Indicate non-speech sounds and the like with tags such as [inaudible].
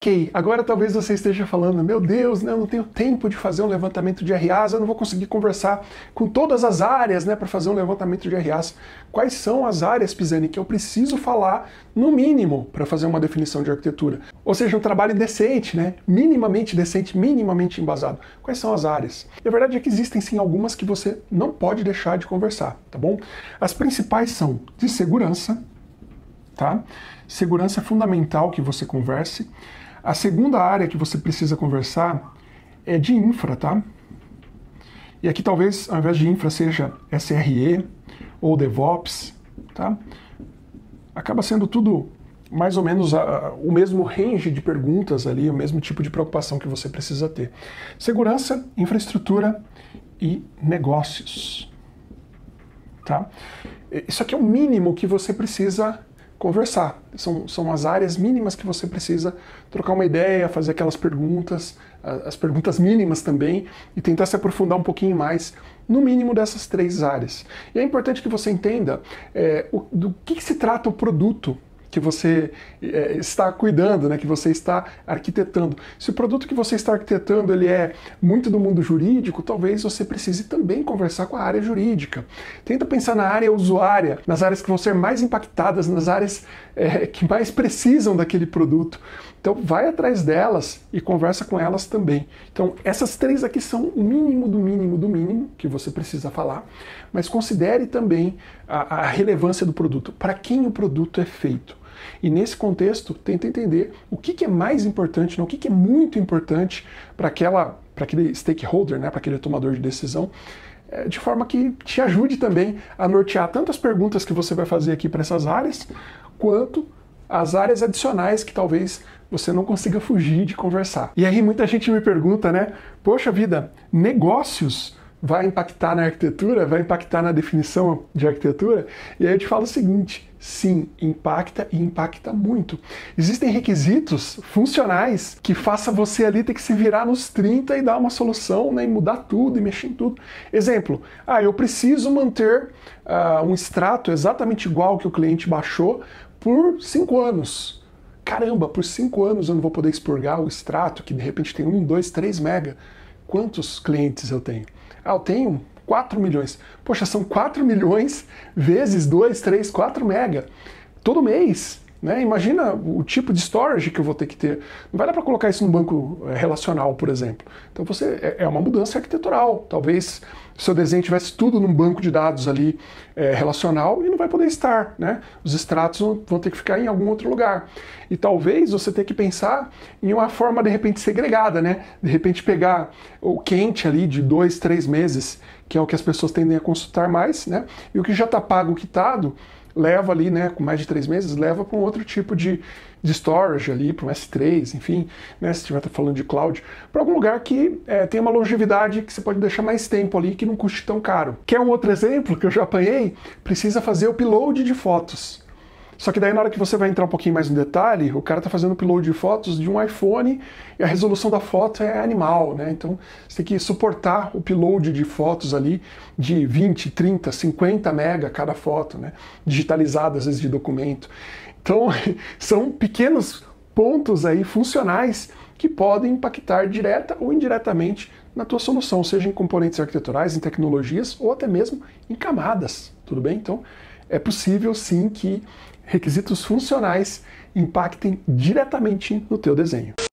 Ok, agora talvez você esteja falando, meu Deus, né, eu não tenho tempo de fazer um levantamento de RAs, eu não vou conseguir conversar com todas as áreas né, para fazer um levantamento de RAs. Quais são as áreas, Pisani, que eu preciso falar, no mínimo, para fazer uma definição de arquitetura? Ou seja, um trabalho decente, né, minimamente decente, minimamente embasado. Quais são as áreas? E a verdade é que existem sim algumas que você não pode deixar de conversar, tá bom? As principais são de segurança, tá? Segurança é fundamental que você converse. A segunda área que você precisa conversar é de infra, tá? E aqui talvez, ao invés de infra, seja SRE ou DevOps, tá? Acaba sendo tudo mais ou menos a, a, o mesmo range de perguntas ali, o mesmo tipo de preocupação que você precisa ter. Segurança, infraestrutura e negócios, tá? Isso aqui é o mínimo que você precisa conversar. São, são as áreas mínimas que você precisa trocar uma ideia, fazer aquelas perguntas, as perguntas mínimas também, e tentar se aprofundar um pouquinho mais, no mínimo dessas três áreas. E é importante que você entenda é, o, do que, que se trata o produto que você é, está cuidando, né, que você está arquitetando. Se o produto que você está arquitetando ele é muito do mundo jurídico, talvez você precise também conversar com a área jurídica. Tenta pensar na área usuária, nas áreas que vão ser mais impactadas, nas áreas é, que mais precisam daquele produto. Então vai atrás delas e conversa com elas também. Então essas três aqui são o mínimo do mínimo do mínimo que você precisa falar, mas considere também a, a relevância do produto, para quem o produto é feito. E nesse contexto, tenta entender o que, que é mais importante, não, o que, que é muito importante para aquela, para aquele stakeholder, né, para aquele tomador de decisão, eh, de forma que te ajude também a nortear tantas perguntas que você vai fazer aqui para essas áreas, quanto as áreas adicionais que talvez você não consiga fugir de conversar. E aí muita gente me pergunta, né? Poxa vida, negócios vai impactar na arquitetura, vai impactar na definição de arquitetura? E aí eu te falo o seguinte: sim, impacta e impacta muito. Existem requisitos funcionais que faça você ali ter que se virar nos 30 e dar uma solução, né, e mudar tudo e mexer em tudo. Exemplo: ah, eu preciso manter uh, um extrato exatamente igual que o cliente baixou por 5 anos caramba, por cinco anos eu não vou poder expurgar o extrato, que de repente tem um, dois, três mega. Quantos clientes eu tenho? Ah, eu tenho 4 milhões. Poxa, são 4 milhões vezes 2, 3, 4 mega todo mês. Né? Imagina o tipo de storage que eu vou ter que ter. Não vai dar para colocar isso no banco eh, relacional, por exemplo. Então você é, é uma mudança arquitetural. Talvez seu desenho tivesse tudo num banco de dados ali é, relacional e não vai poder estar, né? Os extratos vão, ter que ficar em algum outro lugar. E talvez você tenha que pensar em uma forma de repente segregada, né? De repente pegar o quente ali de dois, três meses, que é o que as pessoas tendem a consultar mais, né? E o que já está pago, quitado, leva ali, né, com mais de três meses, leva para um outro tipo de, de storage ali, para um S3, enfim, né, se estiver tá falando de cloud, para algum lugar que é, tem uma longevidade que você pode deixar mais tempo ali, que não custe tão caro. Quer um outro exemplo que eu já apanhei? Precisa fazer upload de fotos. Só que daí na hora que você vai entrar um pouquinho mais no detalhe, o cara tá fazendo upload de fotos de um iPhone e a resolução da foto é animal, né? Então você tem que suportar o upload de fotos ali de 20, 30, 50 mega cada foto, né? Digitalizada às vezes de documento. Então [laughs] são pequenos pontos aí funcionais que podem impactar direta ou indiretamente na tua solução, seja em componentes arquiteturais, em tecnologias ou até mesmo em camadas, tudo bem? Então, é possível sim que requisitos funcionais impactem diretamente no teu desenho.